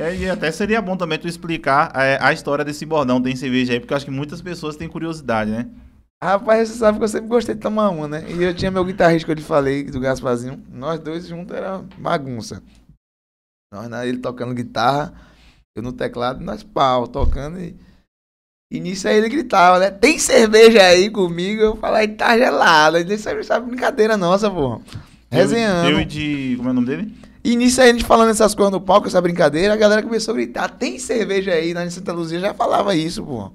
É, e até seria bom também tu explicar é, a história desse bordão tem cerveja aí, porque eu acho que muitas pessoas têm curiosidade, né? Rapaz, você sabe que eu sempre gostei de tomar uma, né? E eu tinha meu guitarrista que eu lhe falei, do Gasparzinho. Nós dois juntos era bagunça. Nós, ele tocando guitarra, eu no teclado, nós pau, tocando e... E nisso aí ele gritava, né? Tem cerveja aí comigo? Eu falei, tá gelada. Ele disse, sabe brincadeira nossa, pô. Resenhando. Eu, eu de... Como é o nome dele? E nisso a gente falando essas coisas no palco, essa brincadeira, a galera começou a gritar: tem cerveja aí, na Santa Luzia já falava isso, pô.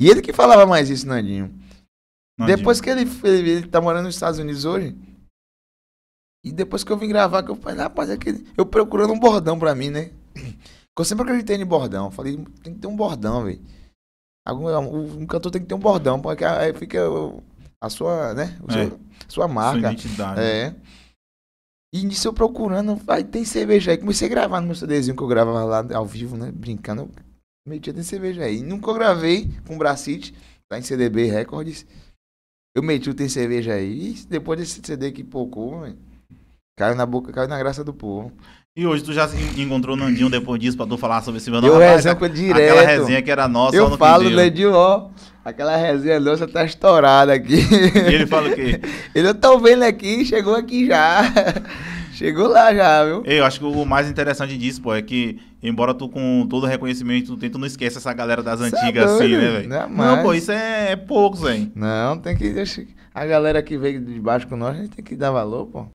E ele que falava mais isso, Nandinho. Nandinho. Depois que ele, ele, ele tá morando nos Estados Unidos hoje. E depois que eu vim gravar, que eu falei, rapaz, é que eu procurando um bordão pra mim, né? eu sempre acreditei em bordão. Falei, tem que ter um bordão, velho. Um cantor tem que ter um bordão, porque aí fica a sua, né? Sua, é, sua marca. Sua identidade. É. E nisso eu procurando, vai tem cerveja aí. Comecei a gravar no meu CDzinho que eu gravava lá ao vivo, né? Brincando, metia tem cerveja aí. E nunca eu gravei com o Bracite, lá em CDB Records. Eu meti o tem cerveja aí. E depois desse CD que pocou, né, caiu na boca, caiu na graça do povo. E hoje tu já encontrou o Nandinho depois disso pra tu falar sobre esse meu nome? Eu resenho direto. Aquela resenha que era nossa. Eu falo, Nandinho, ó. Aquela resenha nossa tá estourada aqui. E ele fala o quê? Ele, eu tô vendo aqui, chegou aqui já. Chegou lá já, viu? Eu acho que o mais interessante disso, pô, é que, embora tu com todo o reconhecimento tu tu não esquece essa galera das é antigas assim, né, velho? Não, né? não, pô, isso é, é poucos, hein? Não, tem que. A galera que veio de baixo com nós, a gente tem que dar valor, pô.